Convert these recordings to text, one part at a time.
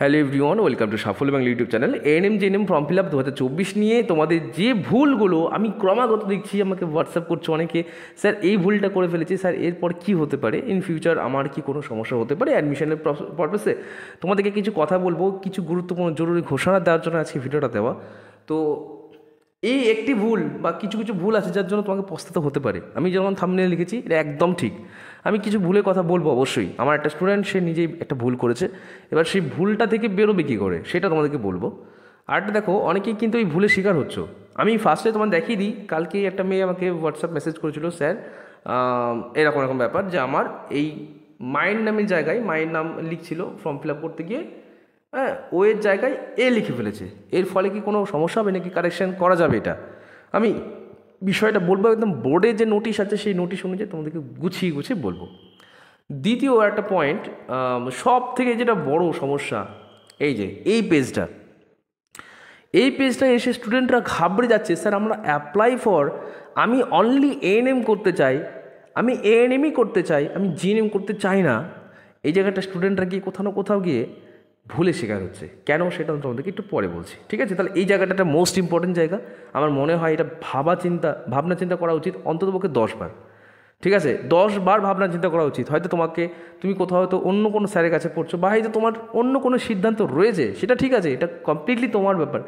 Hello everyone welcome to সাফল এবং YouTube channel N M জেন এম ফর্ম ফিল আপ দু হাজার চব্বিশ নিয়ে তোমাদের যে ভুলগুলো আমি ক্রমাগত দেখছি আমাকে হোয়াটসঅ্যাপ করছো অনেকে স্যার এই ভুলটা করে ফেলেছি স্যার এরপর কী হতে পারে ইন ফিউচার আমার কি কোনো সমস্যা হতে পারে অ্যাডমিশনের পারপাসে তোমাদেরকে কিছু কথা বলবো কিছু গুরুত্বপূর্ণ জরুরি ঘোষণা দেওয়ার জন্য আজকে ভিডিওটা দেওয়া তো এই একটি ভুল বা কিছু কিছু ভুল আছে যার জন্য তোমাকে প্রস্তুত হতে পারে আমি যেমন থামনে লিখেছি এটা একদম ঠিক আমি কিছু ভুলে কথা বলবো অবশ্যই আমার একটা স্টুডেন্ট সে নিজেই একটা ভুল করেছে এবার সেই ভুলটা থেকে বেরোবে কী করে সেটা তোমাদেরকে বলবো একটা দেখো অনেকেই কিন্তু এই ভুলে শিকার হচ্ছ আমি ফার্স্টে তোমার দেখিয়ে দিই কালকেই একটা মেয়ে আমাকে হোয়াটসঅ্যাপ মেসেজ করেছিল স্যার এরকম এরকম ব্যাপার যে আমার এই মায়ের নামের জায়গায় মায়ের নাম লিখছিল ফর্ম ফিল আপ করতে গিয়ে হ্যাঁ ও এর জায়গায় এ লিখে ফেলেছে এর ফলে কি কোনো সমস্যা হবে নাকি কারেকশান করা যাবে এটা আমি বিষয়টা বলবো একদম বোর্ডে যে নোটিশ আছে সেই নোটিশ অনুযায়ী তোমাদেরকে গুছিয়ে গুছিয়ে বলবো দ্বিতীয় একটা পয়েন্ট সব থেকে যেটা বড় সমস্যা এই যে এই পেজটা এই পেজটা এসে স্টুডেন্টরা ঘাবড়ে যাচ্ছে স্যার আমরা অ্যাপ্লাই ফর আমি অনলি এএনএম করতে চাই আমি এএনএমই করতে চাই আমি জিএনএম করতে চাই না এই জায়গাটা স্টুডেন্টরা গিয়ে কোথাও না কোথাও গিয়ে ভুলে শেখার হচ্ছে কেন সেটা আমি তোমাদেরকে একটু পরে বলছি ঠিক আছে তাহলে এই জায়গাটা একটা মোস্ট ইম্পর্টেন্ট জায়গা আমার মনে হয় এটা ভাবা চিন্তা ভাবনা চিন্তা করা উচিত অন্ততপক্ষে দশবার ঠিক আছে দশবার ভাবনা চিন্তা করা উচিত হয়তো তোমাকে তুমি কোথাও হয়তো অন্য কোনো স্যারের কাছে পড়ছো বা হয়তো তোমার অন্য কোনো সিদ্ধান্ত রয়েছে সেটা ঠিক আছে এটা কমপ্লিটলি তোমার ব্যাপার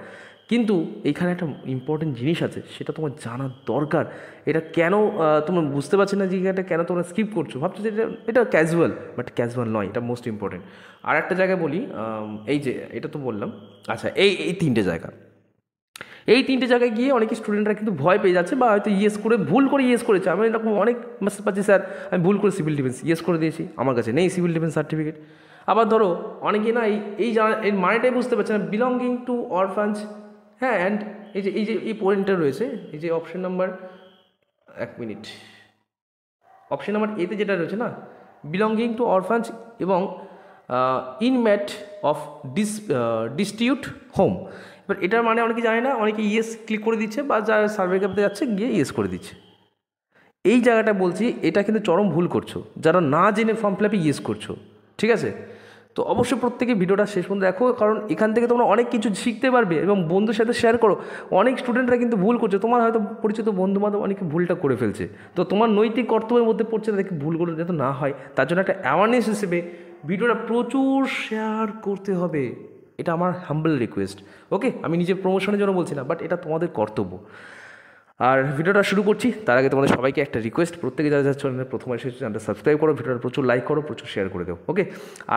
কিন্তু এইখানে একটা ইম্পর্টেন্ট জিনিস আছে সেটা তোমার জানার দরকার এটা কেন তোমার বুঝতে পারছি না যে এটা কেন তোমরা স্কিপ করছো ভাবছো যে এটা এটা ক্যাজুয়াল বাট ক্যাজুয়াল নয় এটা মোস্ট ইম্পর্টেন্ট আর একটা জায়গায় বলি এই যে এটা তো বললাম আচ্ছা এই এই তিনটে জায়গা এই তিনটে জায়গায় গিয়ে অনেক স্টুডেন্টরা কিন্তু ভয় পেয়ে যাচ্ছে বা হয়তো ইয়েস করে ভুল করে ইয়েস করেছে আমি এরকম অনেক মেসেজ পাচ্ছি স্যার আমি ভুল করে সিভিল ডিফেন্স ইয়েস করে দিয়েছি আমার কাছে নেই সিভিল ডিফেন্স সার্টিফিকেট আবার ধরো অনেকে না এই এই এর মানেটাই বুঝতে পারছে না বিলঙ্গিং টু অরফান্স হ্যাঁ অ্যান্ড এই যে এই যে এই পয়েন্টটা রয়েছে এই যে অপশন নাম্বার এক মিনিট অপশন নাম্বার এতে যেটা রয়েছে না বিলঙ্গিং টু অরফান্স এবং ইনম্যাট অফ ডিস ডিস্টিউট হোম এবার এটার মানে অনেকে জানে না অনেকে ইয়েস ক্লিক করে দিচ্ছে বা যারা সার্ভে ক্যাপতে যাচ্ছে গিয়ে ইয়েস করে দিচ্ছে এই জায়গাটা বলছি এটা কিন্তু চরম ভুল করছো যারা না জেনে ফর্ম ফিল আপে ইয়েস করছো ঠিক আছে তো অবশ্যই প্রত্যেকে ভিডিওটা শেষ পর্যন্ত দেখো কারণ এখান থেকে তোমরা অনেক কিছু শিখতে পারবে এবং বন্ধুর সাথে শেয়ার করো অনেক স্টুডেন্টরা কিন্তু ভুল করছে তোমার হয়তো পরিচিত বন্ধু বান্ধব অনেকে ভুলটা করে ফেলছে তো তোমার নৈতিক কর্তব্যের মধ্যে পড়ছে তাদেরকে ভুলগুলো যাতে না হয় তার জন্য একটা অ্যাওয়ারনেস হিসেবে ভিডিওটা প্রচুর শেয়ার করতে হবে এটা আমার হাম্বল রিকোয়েস্ট ওকে আমি নিজের প্রমোশনের জন্য বলছি না বাট এটা তোমাদের কর্তব্য আর ভিডিওটা শুরু করছি তার আগে তোমাদের সবাইকে একটা রিকোয়েস্ট প্রত্যেকে যারা যাচ্ছ প্রথমে এসে চ্যানেলটা সাবস্ক্রাইব করো ভিডিওটা প্রচুর লাইক করো প্রচুর শেয়ার করে দেবো ওকে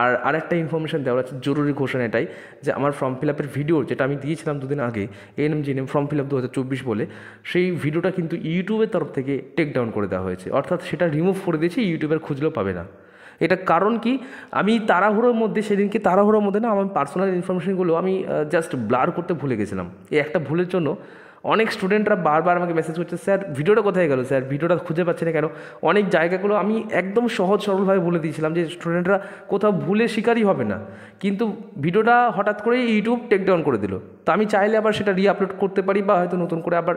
আর আর একটা ইনফরমেশান দেওয়ার আছে জরুরি ঘোষণা এটাই যে আমার ফর্ম ফিল আপের ভিডিও যেটা আমি দিয়েছিলাম দুদিন আগে ANM GNM form fill up দু হাজার চব্বিশ বলে সেই ভিডিওটা কিন্তু ইউটিউবের তরফ থেকে টেক ডাউন করে দেওয়া হয়েছে অর্থাৎ সেটা রিমুভ করে দিয়েছে ইউটিউবের খুঁজলেও পাবে না এটা কারণ কি আমি তাড়াহুড়োর মধ্যে সেদিনকে তাড়াহুড়োর মধ্যে না আমার পার্সোনাল ইনফরমেশনগুলো আমি জাস্ট ব্লার করতে ভুলে গেছিলাম এই একটা ভুলের জন্য অনেক স্টুডেন্টরা বারবার আমাকে মেসেজ করছে স্যার ভিডিওটা কোথায় গেল স্যার ভিডিওটা খুঁজে পাচ্ছে না কেন অনেক জায়গাগুলো আমি একদম সহজ সরলভাবে বলে দিয়েছিলাম যে স্টুডেন্টরা কোথাও ভুলে শিকারই হবে না কিন্তু ভিডিওটা হঠাৎ করেই ইউটিউব টেক ডাউন করে দিল তো আমি চাইলে আবার সেটা রিআপলোড করতে পারি বা হয়তো নতুন করে আবার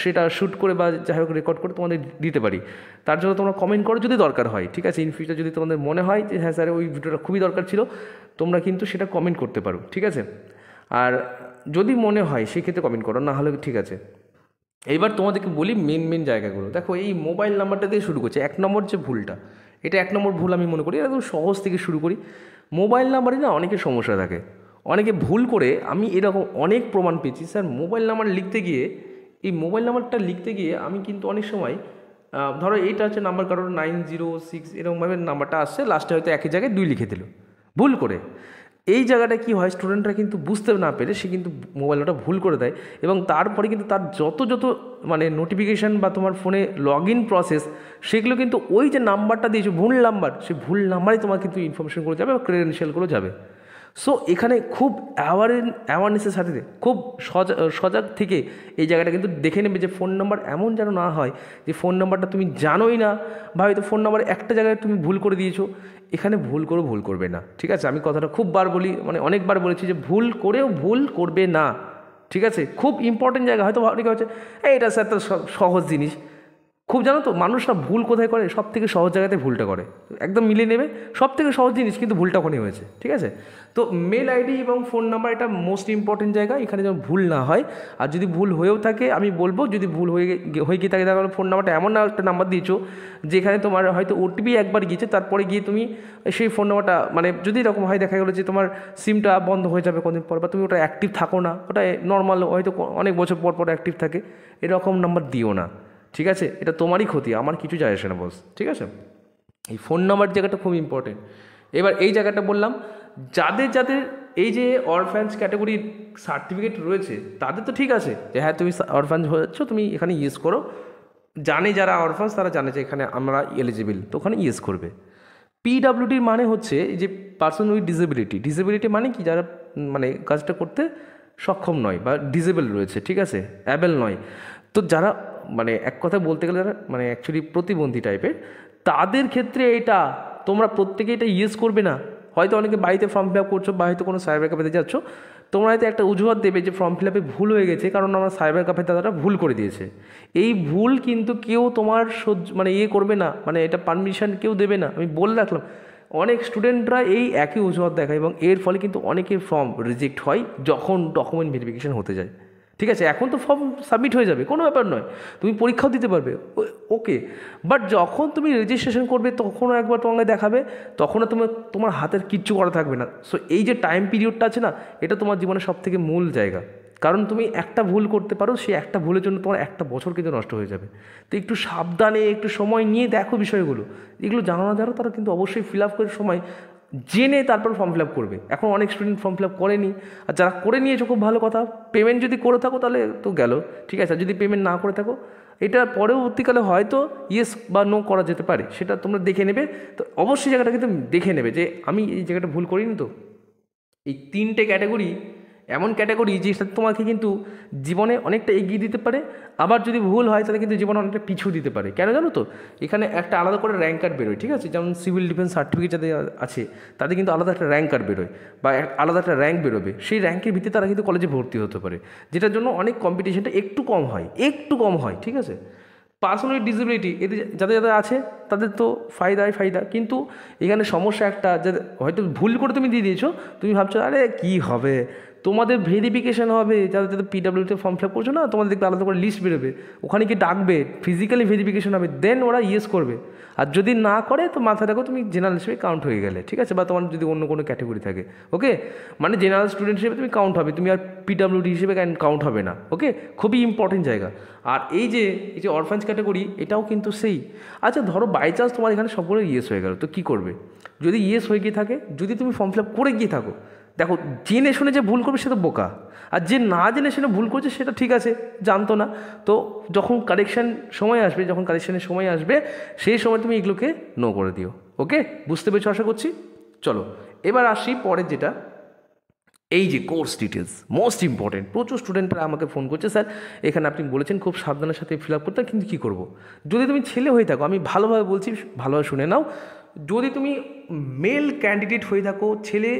সেটা শ্যুট করে বা যাই হোক রেকর্ড করে তোমাদের দিতে পারি তার জন্য তোমরা কমেন্ট করো যদি দরকার হয় ঠিক আছে ইন ফিউচার যদি তোমাদের মনে হয় যে হ্যাঁ স্যার ওই ভিডিওটা খুবই দরকার ছিল তোমরা কিন্তু সেটা কমেন্ট করতে পারো ঠিক আছে আর যদি মনে হয় সেক্ষেত্রে কমেন্ট করো না হলে ঠিক আছে এবার তোমাদেরকে বলি মেন মেন জায়গাগুলো দেখো এই মোবাইল নাম্বারটা দিয়ে শুরু করছে এক নম্বর যে ভুলটা এটা এক নম্বর ভুল আমি মনে করি একদম সহজ থেকে শুরু করি মোবাইল নাম্বারে না অনেকের সমস্যা থাকে অনেকে ভুল করে আমি এরকম অনেক প্রমাণ পেয়েছি স্যার মোবাইল নাম্বার লিখতে গিয়ে এই মোবাইল নাম্বারটা লিখতে গিয়ে আমি কিন্তু অনেক সময় ধরো এইটা হচ্ছে নাম্বার কারোর নাইন জিরো সিক্স এরকমভাবে নাম্বারটা আসছে লাস্টে হয়তো একই জায়গায় দুই লিখে দিল ভুল করে এই জায়গাটা কি হয় স্টুডেন্টরা কিন্তু বুঝতে না পেরে সে কিন্তু মোবাইল ওটা ভুল করে দেয় এবং তারপরে কিন্তু তার যত যত মানে নোটিফিকেশান বা তোমার ফোনে লগ ইন প্রসেস সেগুলো কিন্তু ওই যে নাম্বারটা দিয়েছে ভুল নাম্বার সে ভুল নাম্বারে তোমার কিন্তু ইনফরমেশনগুলো যাবে বা ক্রেডেনশিয়ালগুলো যাবে সো এখানে খুব অ্যাওয়ারেন অ্যাওয়ারনেসের সাথে খুব সজাগ থেকে এই জায়গাটা কিন্তু দেখে নেবে যে ফোন নাম্বার এমন যেন না হয় যে ফোন নাম্বারটা তুমি জানোই না বা হয়তো ফোন নাম্বার একটা জায়গায় তুমি ভুল করে দিয়েছো এখানে ভুল করেও ভুল করবে না ঠিক আছে আমি কথাটা খুব বার বলি মানে অনেকবার বলেছি যে ভুল করেও ভুল করবে না ঠিক আছে খুব ইম্পর্টেন্ট জায়গা হয়তো অনেকে হচ্ছে এই এটা স্যার তো সহজ জিনিস খুব জানো তো মানুষ না ভুল কোথায় করে সব থেকে সহজ জায়গাতে ভুলটা করে একদম মিলে নেবে সব থেকে সহজ জিনিস কিন্তু ভুলটা ওখানে হয়েছে ঠিক আছে তো মেল আইডি এবং ফোন নাম্বার এটা মোস্ট ইম্পর্টেন্ট জায়গা এখানে যেন ভুল না হয় আর যদি ভুল হয়েও থাকে আমি বলবো যদি ভুল হয়ে হয়ে গিয়ে থাকে তাহলে ফোন নাম্বারটা এমন একটা নাম্বার দিয়েছো যেখানে তোমার হয়তো ওটিপি একবার গিয়েছে তারপরে গিয়ে তুমি সেই ফোন নাম্বারটা মানে যদি এরকম হয় দেখা গেলো যে তোমার সিমটা বন্ধ হয়ে যাবে কোনোদিন পর বা তুমি ওটা অ্যাক্টিভ থাকো না ওটা নর্মাল হয়তো অনেক বছর পর পর অ্যাক্টিভ থাকে এরকম নাম্বার দিও না ঠিক আছে এটা তোমারই ক্ষতি আমার কিছু যায় আসে না বস ঠিক আছে এই ফোন নাম্বার জায়গাটা খুব ইম্পর্টেন্ট এবার এই জায়গাটা বললাম যাদের যাদের এই যে অরফ্যান্স ক্যাটাগরির সার্টিফিকেট রয়েছে তাদের তো ঠিক আছে যে হ্যাঁ তুমি অরফ্যান্স যাচ্ছ তুমি এখানে ইউজ করো জানে যারা অরফ্যান্স তারা জানে যে এখানে আমরা এলিজিবল তো ওখানে ইউজ করবে পিডাব্লিউডির মানে হচ্ছে যে পার্সন উইথ ডিসেবিলিটি ডিসেবিলিটি মানে কি যারা মানে কাজটা করতে সক্ষম নয় বা ডিসেবল রয়েছে ঠিক আছে অ্যাবেল নয় তো যারা মানে এক কথা বলতে গেলে যারা মানে অ্যাকচুয়ালি প্রতিবন্ধী টাইপের তাদের ক্ষেত্রে এটা তোমরা প্রত্যেকে এটা ইয়েস করবে না হয়তো অনেকে বাড়িতে ফর্ম ফিল আপ করছো বা হয়তো কোনো সাইবার ক্যাফেতে যাচ্ছ তোমরা হয়তো একটা অজুহাত দেবে যে ফর্ম ফিল আপে ভুল হয়ে গেছে কারণ আমার সাইবার ক্যাফে দাদাটা ভুল করে দিয়েছে এই ভুল কিন্তু কেউ তোমার সহ্য মানে ইয়ে করবে না মানে এটা পারমিশন কেউ দেবে না আমি বলে রাখলাম অনেক স্টুডেন্টরা এই একই অজুহাত দেখায় এবং এর ফলে কিন্তু অনেকের ফর্ম রিজেক্ট হয় যখন ডকুমেন্ট ভেরিফিকেশান হতে যায় ঠিক আছে এখন তো ফর্ম সাবমিট হয়ে যাবে কোনো ব্যাপার নয় তুমি পরীক্ষাও দিতে পারবে ওকে বাট যখন তুমি রেজিস্ট্রেশন করবে তখনও একবার তোমাকে দেখাবে তখনও তোমার তোমার হাতের কিচ্ছু করা থাকবে না সো এই যে টাইম পিরিয়ডটা আছে না এটা তোমার জীবনের সব থেকে মূল জায়গা কারণ তুমি একটা ভুল করতে পারো সেই একটা ভুলের জন্য তোমার একটা বছর কিন্তু নষ্ট হয়ে যাবে তো একটু সাবধানে একটু সময় নিয়ে দেখো বিষয়গুলো এগুলো জানানো যারা তারা কিন্তু অবশ্যই ফিল আপ করে সময় জেনে তারপর ফর্ম ফিল আপ করবে এখন অনেক স্টুডেন্ট ফর্ম ফিল আপ করেনি আর যারা করে নিয়েছো খুব ভালো কথা পেমেন্ট যদি করে থাকো তাহলে তো গেল ঠিক আছে যদি পেমেন্ট না করে থাকো এটা পরবর্তীকালে হয়তো ইয়েস বা নো করা যেতে পারে সেটা তোমরা দেখে নেবে তো অবশ্যই জায়গাটা কিন্তু দেখে নেবে যে আমি এই জায়গাটা ভুল করিনি তো এই তিনটে ক্যাটাগরি এমন ক্যাটাগরি যেটা তোমাকে কিন্তু জীবনে অনেকটা এগিয়ে দিতে পারে আবার যদি ভুল হয় তাহলে কিন্তু জীবনে অনেকটা পিছু দিতে পারে কেন জানো তো এখানে একটা আলাদা করে র্যাঙ্ক কার্ড বেরোয় ঠিক আছে যেমন সিভিল ডিফেন্স সার্টিফিকেট যাদের আছে তাদের কিন্তু আলাদা একটা র্যাঙ্ক কার্ড বেরোয় বা আলাদা একটা র্যাঙ্ক বেরোবে সেই র্যাঙ্কের ভিত্তিতে তারা কিন্তু কলেজে ভর্তি হতে পারে যেটার জন্য অনেক কম্পিটিশনটা একটু কম হয় একটু কম হয় ঠিক আছে পার্সোনাল ডিসেবিলিটি এতে যাদের যাদের আছে তাদের তো ফায়দাই ফায়দা কিন্তু এখানে সমস্যা একটা যে হয়তো ভুল করে তুমি দিয়ে দিয়েছো তুমি ভাবছো আরে কী হবে তোমাদের ভেরিফিকেশান হবে যাদের যাদের পিডাব্লিউতে ফর্ম ফিল আপ করছো না তোমাদের দেখবে আলাদা করে লিস্ট বেরোবে ওখানে কি ডাকবে ফিজিক্যালি ভেরিফিকেশান হবে দেন ওরা ইয়েস করবে আর যদি না করে তো মাথা রাখো তুমি জেনারেল হিসেবে কাউন্ট হয়ে গেলে ঠিক আছে বা তোমার যদি অন্য কোনো ক্যাটাগরি থাকে ওকে মানে জেনারেল স্টুডেন্ট হিসেবে তুমি কাউন্ট হবে তুমি আর পিডাব্লিউডি হিসেবে কাউন্ট হবে না ওকে খুবই ইম্পর্টেন্ট জায়গা আর এই যে এই যে অরফান্স ক্যাটাগরি এটাও কিন্তু সেই আচ্ছা ধরো বাই চান্স তোমার এখানে সকলে ইয়েস হয়ে গেল তো কী করবে যদি ইয়েস হয়ে গিয়ে থাকে যদি তুমি ফর্ম ফিল আপ করে গিয়ে থাকো দেখো জেনে শুনে যে ভুল করবে সে তো বোকা আর যে না জেনে শুনে ভুল করছে সেটা ঠিক আছে জানতো না তো যখন কারেকশান সময় আসবে যখন কারেকশানের সময় আসবে সেই সময় তুমি এগুলোকে নো করে দিও ওকে বুঝতে পেরেছো আশা করছি চলো এবার আসি পরে যেটা এই যে কোর্স ডিটেলস মোস্ট ইম্পর্টেন্ট প্রচুর স্টুডেন্টরা আমাকে ফোন করছে স্যার এখানে আপনি বলেছেন খুব সাবধানের সাথে ফিল আপ করতে কিন্তু কী করবো যদি তুমি ছেলে হয়ে থাকো আমি ভালোভাবে বলছি ভালোভাবে শুনে নাও যদি তুমি মেল ক্যান্ডিডেট হয়ে থাকো ছেলে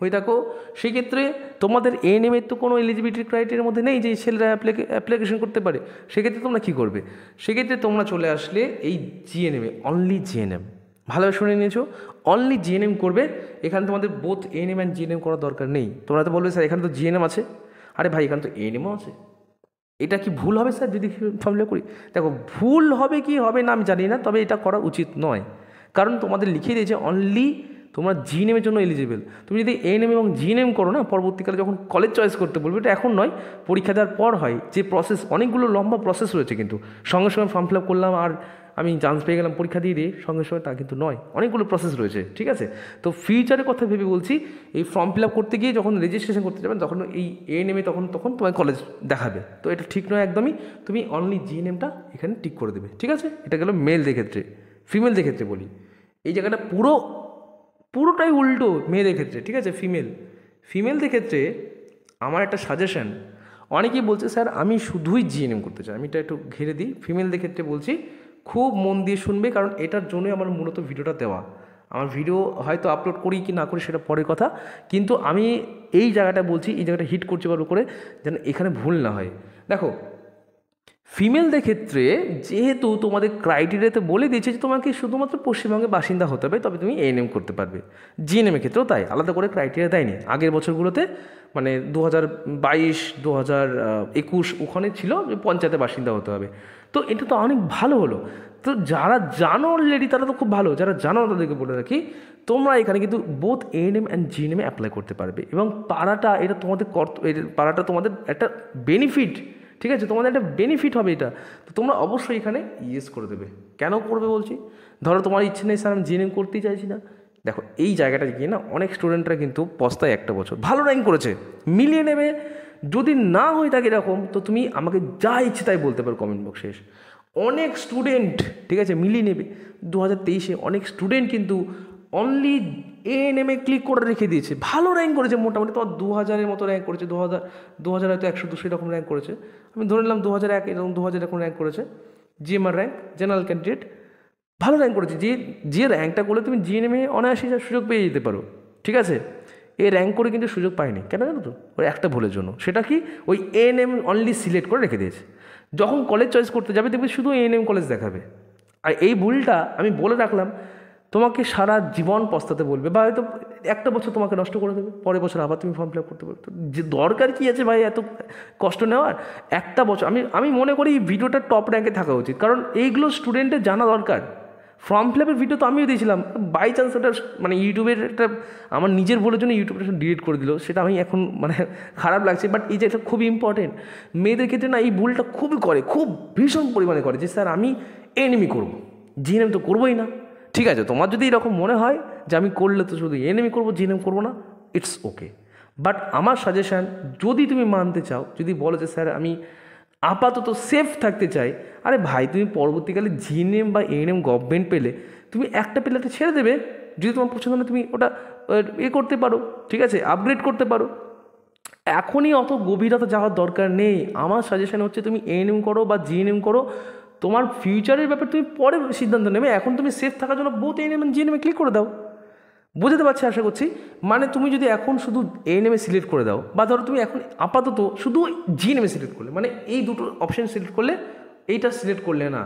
হয়ে থাকো সেক্ষেত্রে তোমাদের এ নেমের তো কোনো এলিজিবিলিটি ক্রাইটেরিয়ার মধ্যে নেই যে ছেলেরা অ্যাপ্লিকেশন করতে পারে সেক্ষেত্রে তোমরা কী করবে সেক্ষেত্রে তোমরা চলে আসলে এই জিএনএমে অনলি জিএনএম ভালোভাবে শুনে নিয়েছো অনলি জিএনএম করবে এখানে তোমাদের বোথ এনএম অ্যান্ড জিএনএম করার দরকার নেই তোমরা তো বলবে স্যার এখানে তো জিএনএম আছে আরে ভাই এখানে তো এনএমও আছে এটা কি ভুল হবে স্যার যদি ফর্মুলা করি দেখো ভুল হবে কি হবে না আমি জানি না তবে এটা করা উচিত নয় কারণ তোমাদের লিখিয়ে দিয়েছে অনলি তোমরা জি নেমের জন্য এলিজিবেল তুমি যদি এ নেম এবং জি নেম করো না পরবর্তীকালে যখন কলেজ চয়েস করতে বলবে এটা এখন নয় পরীক্ষা দেওয়ার পর হয় যে প্রসেস অনেকগুলো লম্বা প্রসেস রয়েছে কিন্তু সঙ্গে সঙ্গে ফর্ম ফিল আপ করলাম আর আমি চান্স পেয়ে গেলাম পরীক্ষা দিয়ে দিয়ে সঙ্গে সঙ্গে তা কিন্তু নয় অনেকগুলো প্রসেস রয়েছে ঠিক আছে তো ফিউচারের কথা ভেবে বলছি এই ফর্ম ফিল আপ করতে গিয়ে যখন রেজিস্ট্রেশন করতে যাবেন তখন এই এ নেমে তখন তখন তোমায় কলেজ দেখাবে তো এটা ঠিক নয় একদমই তুমি অনলি জি নেমটা এখানে ঠিক করে দেবে ঠিক আছে এটা গেলো মেলদের ক্ষেত্রে ফিমেলদের ক্ষেত্রে বলি এই জায়গাটা পুরো পুরোটাই উল্টো মেয়েদের ক্ষেত্রে ঠিক আছে ফিমেল ফিমেলদের ক্ষেত্রে আমার একটা সাজেশান অনেকেই বলছে স্যার আমি শুধুই জিএনএম করতে চাই আমি এটা একটু ঘিরে দিই ফিমেলদের ক্ষেত্রে বলছি খুব মন দিয়ে শুনবে কারণ এটার জন্যই আমার মূলত ভিডিওটা দেওয়া আমার ভিডিও হয়তো আপলোড করি কি না করি সেটা পরের কথা কিন্তু আমি এই জায়গাটা বলছি এই জায়গাটা হিট করছি বার করে যেন এখানে ভুল না হয় দেখো ফিমেলদের ক্ষেত্রে যেহেতু তোমাদের ক্রাইটেরিয়াতে বলে দিয়েছে যে তোমাকে শুধুমাত্র পশ্চিমবঙ্গের বাসিন্দা হতে হবে তবে তুমি এম করতে পারবে জিএনএমের ক্ষেত্রেও তাই আলাদা করে ক্রাইটেরিয়া দেয়নি আগের বছরগুলোতে মানে দু হাজার বাইশ দু হাজার একুশ ওখানে ছিল যে পঞ্চায়েতের বাসিন্দা হতে হবে তো এটা তো অনেক ভালো হলো তো যারা জানো অলরেডি তারা তো খুব ভালো যারা জানো তাদেরকে বলে রাখি তোমরা এখানে কিন্তু both M and M apply করতে পারবে এবং পাড়াটা এটা তোমাদের কর্ত পাড়াটা তোমাদের একটা বেনিফিট ঠিক আছে তোমাদের একটা বেনিফিট হবে এটা তো তোমরা অবশ্যই এখানে ইয়েস করে দেবে কেন করবে বলছি ধরো তোমার ইচ্ছে নেই স্যার আমি জিএনএম করতেই চাইছি না দেখো এই জায়গাটা গিয়ে না অনেক স্টুডেন্টরা কিন্তু পস্তায় একটা বছর ভালো র্যাঙ্ক করেছে মিলিয়ে নেবে যদি না হয়ে থাকে এরকম তো তুমি আমাকে যা ইচ্ছে তাই বলতে পারো কমেন্ট বক্সে অনেক স্টুডেন্ট ঠিক আছে মিলিয়ে নেবে দু হাজার তেইশে অনেক স্টুডেন্ট কিন্তু অনলি এ নেমে ক্লিক করে রেখে দিয়েছে ভালো র্যাঙ্ক করেছে মোটামুটি তো দু হাজারের মতো র্যাঙ্ক করেছে দু হাজার দু হাজার হয়তো একশো দুশো এরকম র্যাঙ্ক করেছে আমি ধরে নিলাম দু হাজার এক এরকম দু হাজার এরকম র্যাঙ্ক করেছে জিএমআর র্যাঙ্ক জেনারেল ক্যান্ডিডেট ভালো র্যাঙ্ক করেছে যে যে র্যাঙ্কটা করলে তুমি জিএ নেমে অনায়াসে সুযোগ পেয়ে যেতে পারো ঠিক আছে এ র্যাঙ্ক করে কিন্তু সুযোগ পায়নি কেন জানো তো ওই একটা ভুলের জন্য সেটা কি ওই এন এম অনলি সিলেক্ট করে রেখে দিয়েছে যখন কলেজ চয়েস করতে যাবে দেখবে শুধু এন এম কলেজ দেখাবে আর এই ভুলটা আমি বলে রাখলাম তোমাকে সারা জীবন পস্তাতে বলবে বা হয়তো একটা বছর তোমাকে নষ্ট করে দেবে পরের বছর আবার তুমি ফর্ম ফিল আপ করতে পারবে তো যে দরকার কী আছে ভাই এত কষ্ট নেওয়ার একটা বছর আমি আমি মনে করি এই ভিডিওটা টপ র্যাঙ্কে থাকা উচিত কারণ এইগুলো স্টুডেন্টের জানা দরকার ফর্ম ফিল আপের ভিডিও তো আমিও দিয়েছিলাম বাই চান্স ওটা মানে ইউটিউবের একটা আমার নিজের ভুলের জন্য ইউটিউবটা ডিলিট করে দিল সেটা আমি এখন মানে খারাপ লাগছে বাট এই যে এটা খুবই ইম্পর্টেন্ট মেয়েদের ক্ষেত্রে না এই ভুলটা খুবই করে খুব ভীষণ পরিমাণে করে যে স্যার আমি এনিমি করবো জিএনএম তো করবোই না ঠিক আছে তোমার যদি এরকম মনে হয় যে আমি করলে তো শুধু এনএমি করবো জিএনএম করবো না ইটস ওকে বাট আমার সাজেশান যদি তুমি মানতে চাও যদি বলো যে স্যার আমি আপাতত সেফ থাকতে চাই আরে ভাই তুমি পরবর্তীকালে জিএনএম বা এএনএম গভর্নমেন্ট পেলে তুমি একটা পেলে ছেড়ে দেবে যদি তোমার পছন্দ না তুমি ওটা এ করতে পারো ঠিক আছে আপগ্রেড করতে পারো এখনই অত গভীরতা যাওয়ার দরকার নেই আমার সাজেশান হচ্ছে তুমি এএনএম করো বা জিএনএম করো তোমার ফিউচারের ব্যাপার তুমি পরে সিদ্ধান্ত নেবে এখন তুমি সেফ থাকার জন্য বোথ এ নেম জিএনএমে ক্লিক করে দাও বুঝতে পারছি আশা করছি মানে তুমি যদি এখন শুধু এ নেমে সিলেক্ট করে দাও বা ধরো তুমি এখন আপাতত শুধু জি নেমে সিলেক্ট করলে মানে এই দুটো অপশান সিলেক্ট করলে এইটা সিলেক্ট করলে না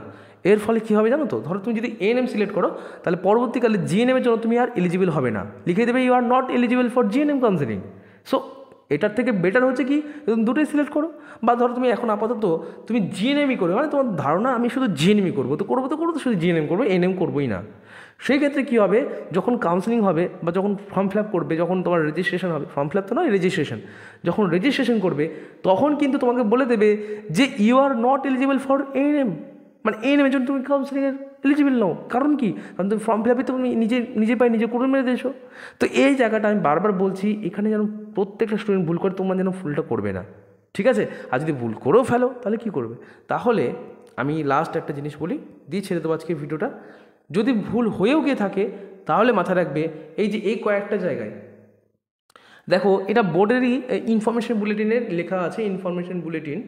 এর ফলে কী হবে জানো তো ধরো তুমি যদি এ নেম সিলেক্ট করো তাহলে পরবর্তীকালে জিএনএমের জন্য তুমি আর এলিজিবল হবে না লিখে দেবে you are not eligible for GNM counselling counselling so এটার থেকে বেটার হচ্ছে কি দুটোই সিলেক্ট করো বা ধরো তুমি এখন আপাতত তুমি জিএনএমই করবে মানে তোমার ধারণা আমি শুধু জিএনএমই করবো তো করবো তো করবো তো শুধু জিএনএম করবো এনএম করবোই না সেই ক্ষেত্রে কী হবে যখন কাউন্সেলিং হবে বা যখন ফর্ম ফিল আপ করবে যখন তোমার রেজিস্ট্রেশন হবে ফর্ম ফিল আপ তো নয় রেজিস্ট্রেশন যখন রেজিস্ট্রেশন করবে তখন কিন্তু তোমাকে বলে দেবে যে you are not eligible for NM মানে এএনএমের জন্য তুমি কাউন্সেলিংয়ের এলিজিবল নও কারণ কি কারণ তুমি ফর্ম ফিল আপে তুমি নিজে নিজে পাই নিজে করে মেরে দিয়েছো তো এই জায়গাটা আমি বারবার বলছি এখানে যেন প্রত্যেকটা স্টুডেন্ট ভুল করে তোমার যেন ফুলটা করবে না ঠিক আছে আর যদি ভুল করেও ফেলো তাহলে কি করবে তাহলে আমি লাস্ট একটা জিনিস বলি দিয়ে ছেড়ে দেবো আজকে ভিডিওটা যদি ভুল হয়েও গিয়ে থাকে তাহলে মাথায় রাখবে এই যে এই কয়েকটা জায়গায় দেখো এটা বোর্ডেরই ইনফরমেশন বুলেটিনের লেখা আছে ইনফরমেশন বুলেটিন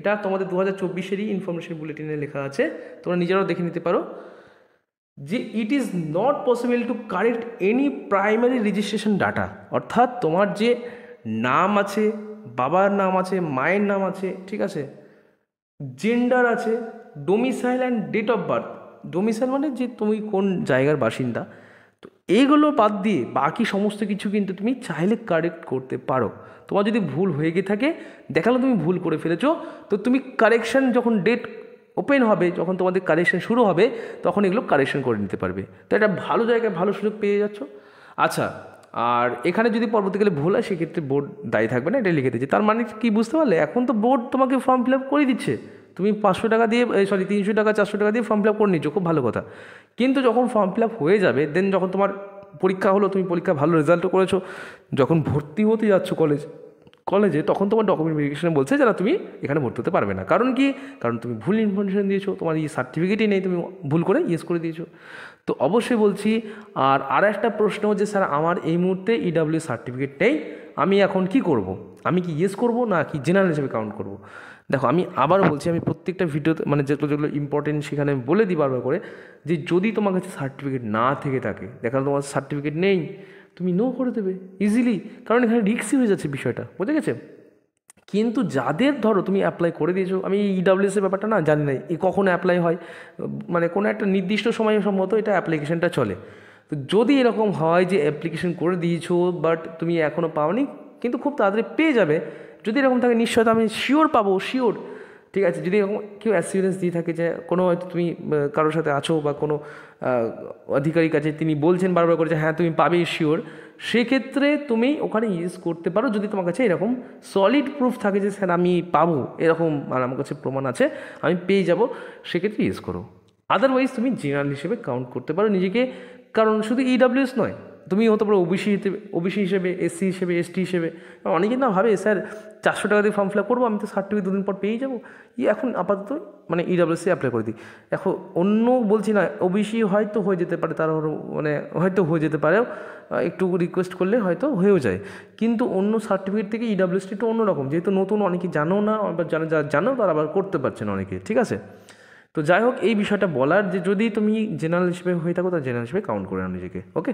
এটা তোমাদের দু হাজার চব্বিশেরই ইনফরমেশন বুলেটিনে লেখা আছে তোমরা নিজেরাও দেখে নিতে পারো যে it is not possible to correct any primary registration data অর্থাৎ তোমার যে নাম আছে বাবার নাম আছে মায়ের নাম আছে ঠিক আছে জেন্ডার আছে domicile and date of birth domicile মানে যে তুমি কোন জায়গার বাসিন্দা তো এইগুলো বাদ দিয়ে বাকি সমস্ত কিছু কিন্তু তুমি চাইলে কারেক্ট করতে পারো তোমার যদি ভুল হয়ে গিয়ে থাকে দেখালো তুমি ভুল করে ফেলেছো তো তুমি কারেকশান যখন ডেট ওপেন হবে যখন তোমাদের কারেকশান শুরু হবে তখন এগুলো কারেকশান করে নিতে পারবে তো একটা ভালো জায়গায় ভালো সুযোগ পেয়ে যাচ্ছ আচ্ছা আর এখানে যদি পরবর্তীকালে ভুল হয় সেক্ষেত্রে বোর্ড দায়ী থাকবে না এটা লিখে দিচ্ছে তার মানে কি বুঝতে পারলে এখন তো বোর্ড তোমাকে ফর্ম ফিল আপ করে দিচ্ছে তুমি পাঁচশো টাকা দিয়ে সরি তিনশো টাকা চারশো টাকা দিয়ে ফর্ম ফিল আপ করে নিচ্ছ খুব ভালো কথা কিন্তু যখন ফর্ম ফিল আপ হয়ে যাবে দেন যখন তোমার পরীক্ষা হলো তুমি পরীক্ষা ভালো রেজাল্টও করেছো যখন ভর্তি হতে যাচ্ছ কলেজ কলেজে তখন তোমার ডকুমেন্ট ভেরিফিকেশানে বলছে যারা তুমি এখানে ভর্তি হতে পারবে না কারণ কি কারণ তুমি ভুল ইনফরমেশান দিয়েছো তোমার এই সার্টিফিকেটই নেই তুমি ভুল করে ইয়েস করে দিয়েছো তো অবশ্যই বলছি আর আর একটা প্রশ্ন যে স্যার আমার এই মুহূর্তে ইডাব্লিউ সার্টিফিকেট নেই আমি এখন কি করব। আমি কি ইয়েস করব না কি জেনারেল হিসেবে কাউন্ট করব। দেখো আমি আবার বলছি আমি প্রত্যেকটা ভিডিওতে মানে যেগুলো যেগুলো ইম্পর্টেন্ট সেখানে আমি বলে দিই বারবার করে যে যদি তোমার কাছে সার্টিফিকেট না থেকে থাকে দেখা তোমার সার্টিফিকেট নেই তুমি নো করে দেবে ইজিলি কারণ এখানে রিক্সি হয়ে যাচ্ছে বিষয়টা বুঝে গেছে কিন্তু যাদের ধরো তুমি অ্যাপ্লাই করে দিয়েছো আমি ইডাব্লিউএসের ব্যাপারটা না জানি না এ কখন অ্যাপ্লাই হয় মানে কোনো একটা নির্দিষ্ট সময়ে সম্ভবত এটা অ্যাপ্লিকেশনটা চলে তো যদি এরকম হয় যে অ্যাপ্লিকেশন করে দিয়েছো বাট তুমি এখনও পাওনি কিন্তু খুব তাড়াতাড়ি পেয়ে যাবে যদি এরকম থাকে নিশ্চয়তা আমি শিওর পাবো শিওর ঠিক আছে যদি এরকম কেউ অ্যাসিউরেন্স দিয়ে থাকে যে কোনো হয়তো তুমি কারোর সাথে আছো বা কোনো আধিকারিক কাছে তিনি বলছেন বারবার করে যে হ্যাঁ তুমি পাবে শিওর সেক্ষেত্রে তুমি ওখানে ইউজ করতে পারো যদি তোমার কাছে এরকম সলিড প্রুফ থাকে যে স্যার আমি পাবো এরকম আর আমার কাছে প্রমাণ আছে আমি পেয়ে যাব সেক্ষেত্রে ইউজ করো আদারওয়াইজ তুমি জেনারেল হিসেবে কাউন্ট করতে পারো নিজেকে কারণ শুধু ইডাব্লিউএস e নয় তুমি হতে পারো ওবিসি ওবিসি হিসেবে এসসি হিসেবে এসটি হিসেবে অনেকেই না ভাবে স্যার চারশো টাকা দিয়ে ফর্ম ফিল আপ করবো আমি তো সার্টিফিকেট দুদিন পর পেয়ে যাবো ই এখন আপাতত মানে ইডাব্লিউসি e অ্যাপ্লাই করে দিই এখন অন্য বলছি না ওবিসি হয়তো হয়ে যেতে পারে তার মানে হয়তো হয়ে যেতে পারে একটু রিকোয়েস্ট করলে হয়তো হয়েও যায় কিন্তু অন্য সার্টিফিকেট থেকে e একটু অন্যরকম যেহেতু নতুন অনেকে জানো না আবার জানো যারা জানো তারা আবার করতে পারছে না অনেকে ঠিক আছে তো যাই হোক এই বিষয়টা বলার যে যদি তুমি জেনারেল হিসেবে হয়ে থাকো তা জেনারেল হিসেবে কাউন্ট করে নাও নিজেকে ওকে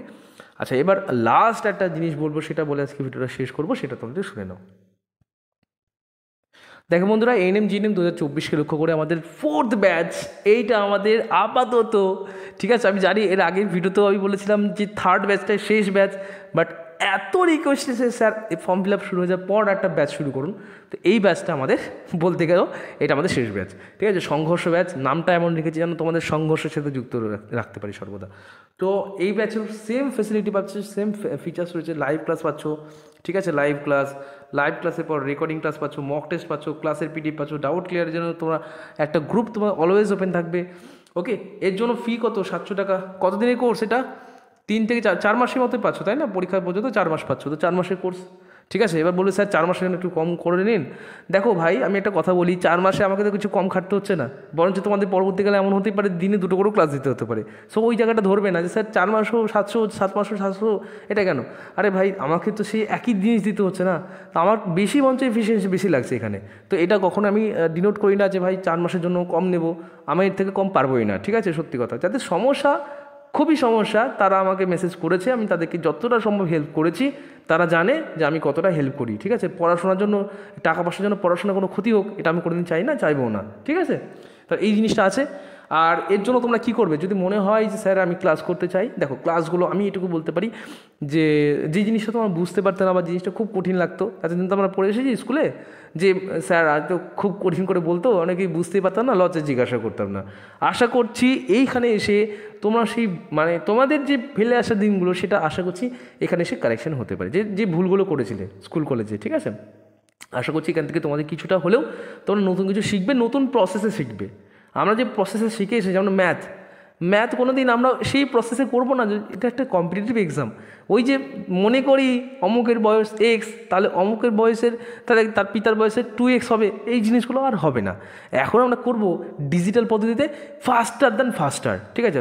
আচ্ছা এবার লাস্ট একটা জিনিস বলবো সেটা বলে আজকে ভিডিওটা শেষ করবো সেটা তোমাদের শুনে নাও দেখো বন্ধুরা এন এম জিএনএম দু হাজার চব্বিশকে লক্ষ্য করে আমাদের ফোর্থ ব্যাচ এইটা আমাদের আপাতত ঠিক আছে আমি জানি এর আগের ভিডিওতেও আমি বলেছিলাম যে থার্ড ব্যাচটাই শেষ ব্যাচ বাট এত রিকোয়েস্ট এসে স্যার এই ফর্ম ফিল আপ শুরু হয়ে যাওয়ার পর একটা ব্যাচ শুরু করুন তো এই ব্যাচটা আমাদের বলতে গেলেও এটা আমাদের শেষ ব্যাচ ঠিক আছে সংঘর্ষ ব্যাচ নামটা এমন রেখেছি যেন তোমাদের সংঘর্ষের সাথে যুক্ত রাখতে পারি সর্বদা তো এই ব্যাচের সেম ফেসিলিটি পাচ্ছ সেম ফিচার্স রয়েছে লাইভ ক্লাস পাচ্ছ ঠিক আছে লাইভ ক্লাস লাইভ ক্লাসের পর রেকর্ডিং ক্লাস পাচ্ছ মক টেস্ট পাচ্ছ ক্লাসের পিডিএফ পাচ্ছ ডাউট ক্লিয়ারের জন্য তোমরা একটা গ্রুপ তোমার অলওয়েজ ওপেন থাকবে ওকে এর জন্য ফি কত সাতশো টাকা কতদিনের কোর্স এটা তিন থেকে চার চার মাসের মতো পাচ্ছ তাই না পরীক্ষা পর্যন্ত চার মাস পাচ্ছ তো চার মাসের কোর্স ঠিক আছে এবার বলে স্যার চার মাসের একটু কম করে নিন দেখো ভাই আমি একটা কথা বলি চার মাসে আমাকে তো কিছু কম খাটতে হচ্ছে না বরঞ্চ তোমাদের পরবর্তীকালে এমন হতেই পারে দিনে দুটো করেও ক্লাস দিতে হতে পারে সো ওই জায়গাটা ধরবে না যে স্যার চার মাসও সাতশো সাত মাসও সাতশো এটা কেন আরে ভাই আমাকে তো সেই একই জিনিস দিতে হচ্ছে না তো আমার বেশি মঞ্চ এফিসিয়েন্সি বেশি লাগছে এখানে তো এটা কখনো আমি ডিনোট করি না যে ভাই চার মাসের জন্য কম নেব আমি এর থেকে কম পারবোই না ঠিক আছে সত্যি কথা যাতে সমস্যা খুবই সমস্যা তারা আমাকে মেসেজ করেছে আমি তাদেরকে যতটা সম্ভব হেল্প করেছি তারা জানে যে আমি কতটা হেল্প করি ঠিক আছে পড়াশোনার জন্য টাকা পয়সার জন্য পড়াশোনা কোনো ক্ষতি হোক এটা আমি কোনোদিন চাই না চাইবো না ঠিক আছে তো এই জিনিসটা আছে আর এর জন্য তোমরা কি করবে যদি মনে হয় যে স্যার আমি ক্লাস করতে চাই দেখো ক্লাসগুলো আমি এটুকু বলতে পারি যে যে জিনিসটা তোমরা বুঝতে পারতে না বা জিনিসটা খুব কঠিন লাগতো এতদিন তো আমরা পড়ে এসেছি স্কুলে যে স্যার আর তো খুব কঠিন করে বলতো অনেকেই বুঝতেই পারতাম না লজ্জা জিজ্ঞাসা করতাম না আশা করছি এইখানে এসে তোমরা সেই মানে তোমাদের যে ফেলে আসা দিনগুলো সেটা আশা করছি এখানে এসে কারেকশন হতে পারে যে যে ভুলগুলো করেছিলে স্কুল কলেজে ঠিক আছে আশা করছি এখান থেকে তোমাদের কিছুটা হলেও তোমরা নতুন কিছু শিখবে নতুন প্রসেসে শিখবে আমরা যে প্রসেসে শিখে এসেছি যেমন ম্যাথ ম্যাথ কোনো দিন আমরা সেই প্রসেসে করবো না এটা একটা কম্পিটিটিভ এক্সাম ওই যে মনে করি অমুকের বয়স এক্স তাহলে অমুকের বয়সের তাহলে তার পিতার বয়সের টু এক্স হবে এই জিনিসগুলো আর হবে না এখন আমরা করব ডিজিটাল পদ্ধতিতে ফাস্টার দ্যান ফাস্টার ঠিক আছে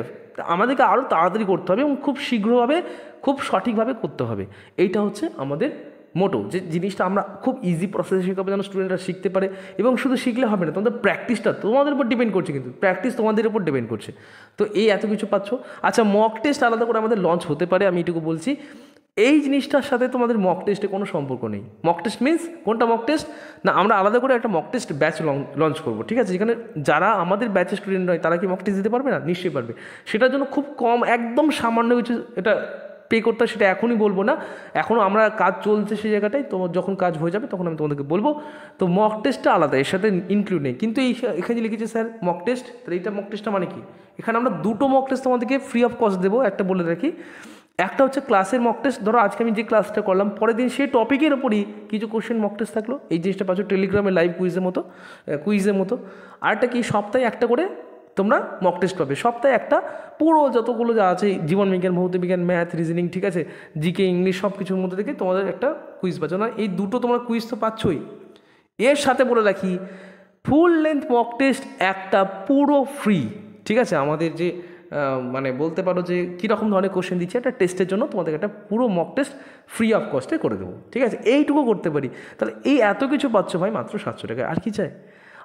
আমাদেরকে আরও তাড়াতাড়ি করতে হবে এবং খুব শীঘ্রভাবে খুব সঠিকভাবে করতে হবে এইটা হচ্ছে আমাদের মোটো যে জিনিসটা আমরা খুব ইজি প্রসেস শেখাবো যেন স্টুডেন্টরা শিখতে পারে এবং শুধু শিখলে হবে না তোমাদের প্র্যাকটিসটা তোমাদের উপর ডিপেন্ড করছে কিন্তু প্র্যাকটিস তোমাদের উপর ডিপেন্ড করছে তো এই এত কিছু পাচ্ছ আচ্ছা মক টেস্ট আলাদা করে আমাদের লঞ্চ হতে পারে আমি এটুকু বলছি এই জিনিসটার সাথে তোমাদের মক টেস্টে কোনো সম্পর্ক নেই মক টেস্ট মিন্স কোনটা মক টেস্ট না আমরা আলাদা করে একটা মক টেস্ট ব্যাচ লঞ্চ করবো ঠিক আছে যেখানে যারা আমাদের ব্যাচের স্টুডেন্ট নয় তারা কি মক টেস্ট দিতে পারবে না নিশ্চয়ই পারবে সেটার জন্য খুব কম একদম সামান্য কিছু এটা পে করতে সেটা এখনই বলবো না এখনও আমরা কাজ চলছে সেই জায়গাটাই তো যখন কাজ হয়ে যাবে তখন আমি তোমাদেরকে বলবো তো মক টেস্টটা আলাদা এর সাথে ইনক্লুড নেই কিন্তু এই এখানে যে লিখেছে স্যার মক টেস্ট তাহলে এইটা মক টেস্টটা মানে কি এখানে আমরা দুটো মক টেস্ট তোমাদেরকে ফ্রি অফ কস্ট দেবো একটা বলে রাখি একটা হচ্ছে ক্লাসের মক টেস্ট ধরো আজকে আমি যে ক্লাসটা করলাম পরের দিন সেই টপিকের ওপরই কিছু কোশ্চেন মক টেস্ট থাকলো এই জিনিসটা পাচ্ছ টেলিগ্রামে লাইভ কুইজের মতো কুইজের মতো আরেকটা কি সপ্তাহে একটা করে তোমরা মক টেস্ট পাবে সপ্তাহে একটা পুরো যতগুলো যা আছে জীবনবিজ্ঞান ভৌতবিজ্ঞান ম্যাথ রিজনিং ঠিক আছে জিকে ইংলিশ সব কিছুর মধ্যে থেকে তোমাদের একটা কুইজ পাচ্ছ না এই দুটো তোমরা কুইজ তো পাচ্ছই এর সাথে বলে রাখি ফুল লেন্থ মক টেস্ট একটা পুরো ফ্রি ঠিক আছে আমাদের যে মানে বলতে পারো যে কীরকম ধরনের কোশ্চেন দিচ্ছে একটা টেস্টের জন্য তোমাদের একটা পুরো মক টেস্ট ফ্রি অফ কস্টে করে দেবো ঠিক আছে এইটুকু করতে পারি তাহলে এই এত কিছু পাচ্ছ ভাই মাত্র সাতশো টাকা আর কি চাই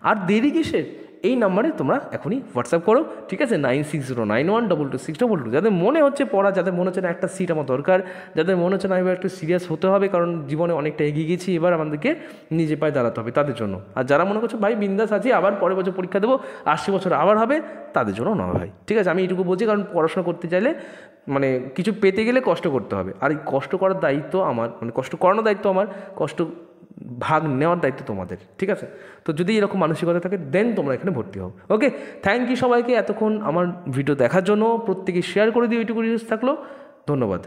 আর দেরি কিসের এই নাম্বারে তোমরা এখনই হোয়াটসঅ্যাপ করো ঠিক আছে nine six zero nine one double two six double two যাদের মনে হচ্ছে পড়া যাদের মনে হচ্ছে না একটা সিট আমার দরকার যাদের মনে হচ্ছে না এবার একটু সিরিয়াস হতে হবে কারণ জীবনে অনেকটা এগিয়ে গেছি এবার আমাদেরকে নিজে পায়ে দাঁড়াতে হবে তাদের জন্য আর যারা মনে করছে ভাই বিন্দাস আছি আবার পরের বছর পরীক্ষা দেবো আশি বছর আবার হবে তাদের জন্য নয় ভাই ঠিক আছে আমি এইটুকু বলছি কারণ পড়াশোনা করতে চাইলে মানে কিছু পেতে গেলে কষ্ট করতে হবে আর এই কষ্ট করার দায়িত্ব আমার মানে কষ্ট করানোর দায়িত্ব আমার কষ্ট ভাগ নেওয়ার দায়িত্ব তোমাদের ঠিক আছে তো যদি এরকম মানসিকতা থাকে দেন তোমরা এখানে ভর্তি হোক ওকে থ্যাংক ইউ সবাইকে এতক্ষণ আমার ভিডিও দেখার জন্য প্রত্যেকে শেয়ার করে দিই ওইটুকু রিলস থাকলো ধন্যবাদ